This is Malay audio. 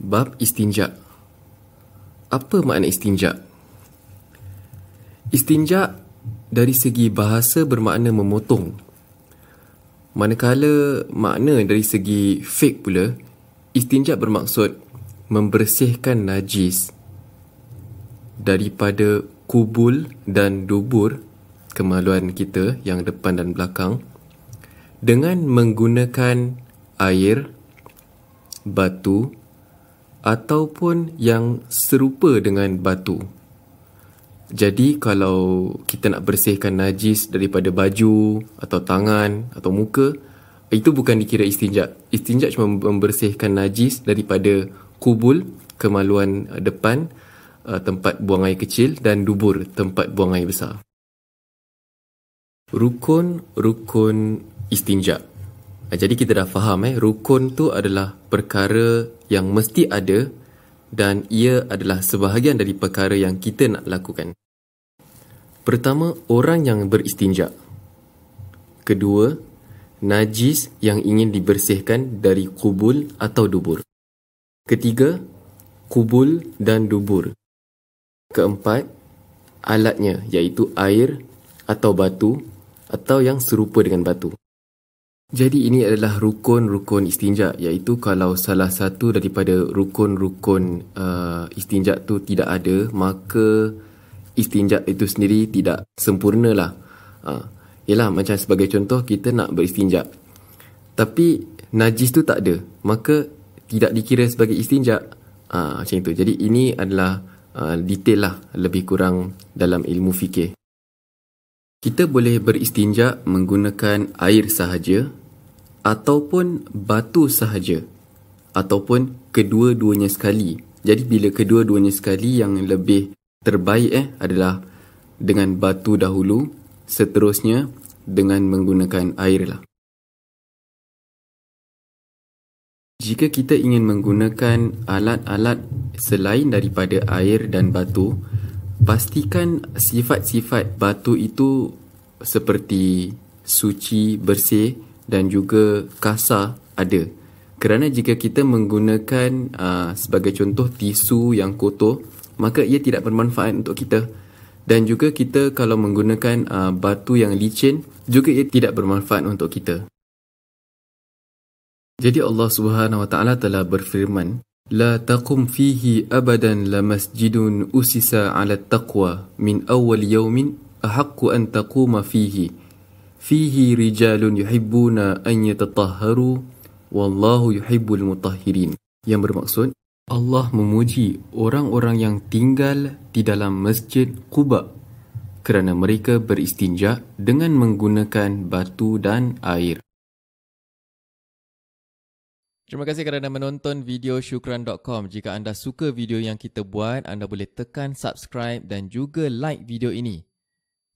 Bab istinja. Apa makna istinja? Istinja dari segi bahasa bermakna memotong. Manakala makna dari segi fik pula, istinja bermaksud membersihkan najis daripada kubul dan dubur kemaluan kita yang depan dan belakang dengan menggunakan air, batu, ataupun yang serupa dengan batu. Jadi kalau kita nak bersihkan najis daripada baju atau tangan atau muka, itu bukan dikira istinja. Istinja cuma membersihkan najis daripada kubul, kemaluan uh, depan, uh, tempat buang air kecil dan dubur, tempat buang air besar. Rukun-rukun istinja. Eh, jadi kita dah faham eh rukun tu adalah perkara yang mesti ada dan ia adalah sebahagian dari perkara yang kita nak lakukan. Pertama, orang yang beristinja. Kedua, najis yang ingin dibersihkan dari kubul atau dubur. Ketiga, kubul dan dubur. Keempat, alatnya iaitu air atau batu atau yang serupa dengan batu. Jadi ini adalah rukun-rukun istinja iaitu kalau salah satu daripada rukun-rukun uh, istinja tu tidak ada maka istinja itu sendiri tidak sempurnalah. Ah uh, yalah macam sebagai contoh kita nak beristinja. Tapi najis tu tak ada maka tidak dikira sebagai istinja. uh, macam itu. Jadi ini adalah uh, detail lah lebih kurang dalam ilmu fikih. Kita boleh beristinja menggunakan air sahaja ataupun batu sahaja ataupun kedua-duanya sekali. Jadi bila kedua-duanya sekali yang lebih terbaik eh adalah dengan batu dahulu seterusnya dengan menggunakan air lah. Jika kita ingin menggunakan alat-alat selain daripada air dan batu, pastikan sifat-sifat batu itu seperti suci, bersih, dan juga kasa ada. Kerana jika kita menggunakan uh, sebagai contoh tisu yang kotor, maka ia tidak bermanfaat untuk kita. Dan juga kita kalau menggunakan uh, batu yang licin, juga ia tidak bermanfaat untuk kita. Jadi Allah Subhanahu Wa Taala telah berfirman, لا تقم فيه أبدا لمسجد أسس على التقوى من أول يوم أحق أن تقوم فيه. فيه رجال يحبون أن يتطهروا والله يحب المطهرين yang bermaksud Allah memuji orang-orang yang tinggal di dalam masjid Quba kerana mereka beristinja dengan menggunakan batu dan air. Terima kasih kerana menonton video syukran.com. Jika anda suka video yang kita buat, anda boleh tekan subscribe dan juga like video ini.